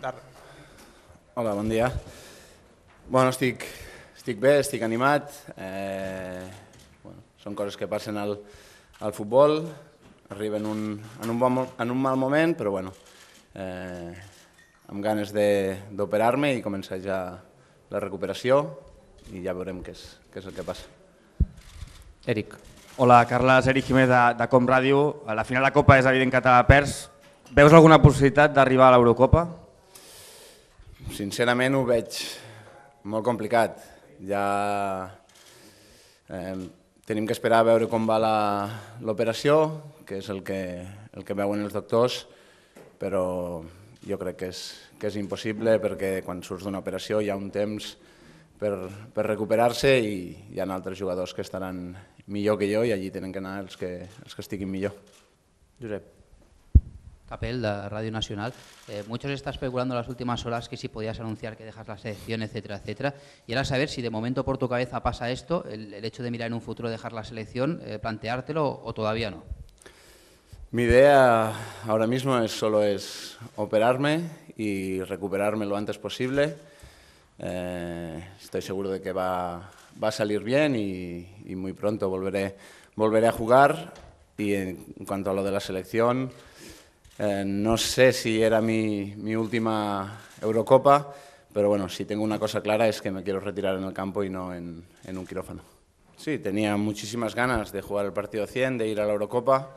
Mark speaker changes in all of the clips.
Speaker 1: tarda. Hola, bon dia. Bueno, estic, estic bé, estic animat. Eh, bueno, són coses que passen al, al futbol, Arriben en un, en, un bon, en un mal moment, però bueno, eh, amb ganes d'operar-me i començar ja la recuperació i ja veurem què és, què és el que passa. Eric. Hola, Carles, Eric Jiménez de, de Com Ràdio. A la final de Copa és evident que te perds. Veus alguna possibilitat d'arribar a l'Eurocopa? Sincerament ho veig molt complicat. Ja eh, tenim que esperar a veure com va l'operació, que és el que, el que veuen els doctors, però jo crec que és, que és impossible perquè quan surts d'una operació hi ha un temps per, per recuperar-se i hi ha altres jugadors que estaran millor que jo i allí tenen que anar els que, els que estiguin millor. Josep. Capel, de Radio Nacional. Eh, muchos están especulando las últimas horas que si podías anunciar que dejas la selección, etcétera, etcétera. Y ahora saber si de momento por tu cabeza pasa esto, el, hecho de mirar en un futuro dejar la selección, eh, planteártelo o todavía no. Mi idea ahora mismo es solo es operarme y recuperarme lo antes posible. Eh, estoy seguro de que va, a salir bien y, muy pronto volveré, volveré a jugar. Y en cuanto a lo de la selección, eh, no sé si era mi, última Eurocopa, pero bueno, si tengo una cosa clara es que me quiero retirar en el campo y no en, un quirófano. Sí, tenía muchísimas ganas de jugar el partido 100, de ir a la Eurocopa,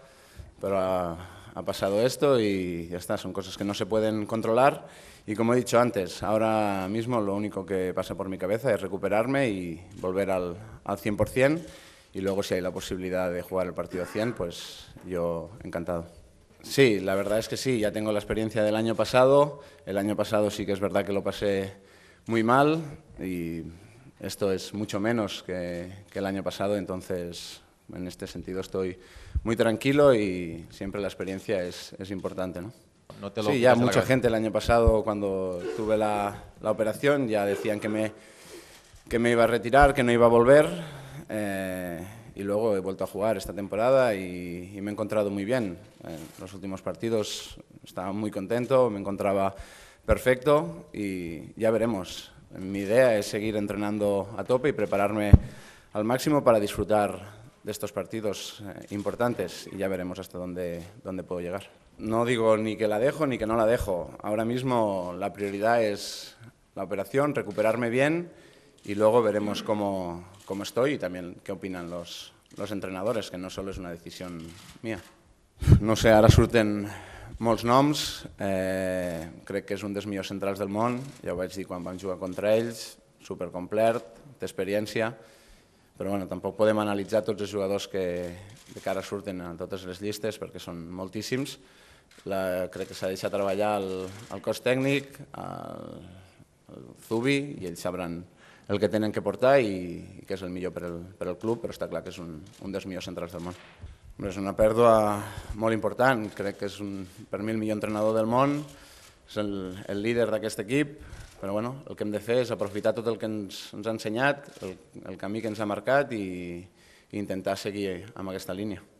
Speaker 1: pero ha, pasado esto y ya está, son cosas que no se pueden controlar. Y como he dicho antes, ahora mismo lo único que pasa por mi cabeza es recuperarme y volver al, al 100% y luego si hay la posibilidad de jugar el partido 100, pues yo encantado. Sí, la verdad es que sí, ya tengo la experiencia del año pasado. El año pasado sí que es verdad que lo pasé muy mal y esto es mucho menos que, que el año pasado, entonces en este sentido estoy muy tranquilo y siempre la experiencia es, es importante. ¿no? te lo sí, ya mucha gente el año pasado cuando tuve la, la, operación ya decían que me, que me iba a retirar, que no iba a volver. Eh, y luego he vuelto a jugar esta temporada y, me he encontrado muy bien. En los últimos partidos estaba muy contento, me encontraba perfecto y ya veremos. Mi idea es seguir entrenando a tope y prepararme al máximo para disfrutar de estos partidos eh, importantes y ya veremos hasta dónde, dónde puedo llegar. No digo ni que la dejo ni que no la dejo. Ahora mismo la prioridad es la operación, recuperarme bien y luego veremos cómo, cómo estoy y también qué opinan los, los entrenadores, que no solo es una decisión mía. No sé, ara surten molts noms, eh, crec que és un dels millors centrals del món, ja ho vaig dir quan vam jugar contra ells, complet, té experiència, però bueno, tampoc podem analitzar tots els jugadors que de cara surten a totes les llistes perquè són moltíssims. La, crec que s'ha deixat treballar el, el cos tècnic, el, el Zubi, i ells sabran el que tenen que portar i, i que és el millor per al, per al club, però està clar que és un, un dels millors centrals del món. És una pèrdua molt important, crec que és un, per mi el millor entrenador del món, és el, el líder d'aquest equip, però bueno, el que hem de fer és aprofitar tot el que ens, ens ha ensenyat, el, el camí que ens ha marcat i, i intentar seguir amb aquesta línia.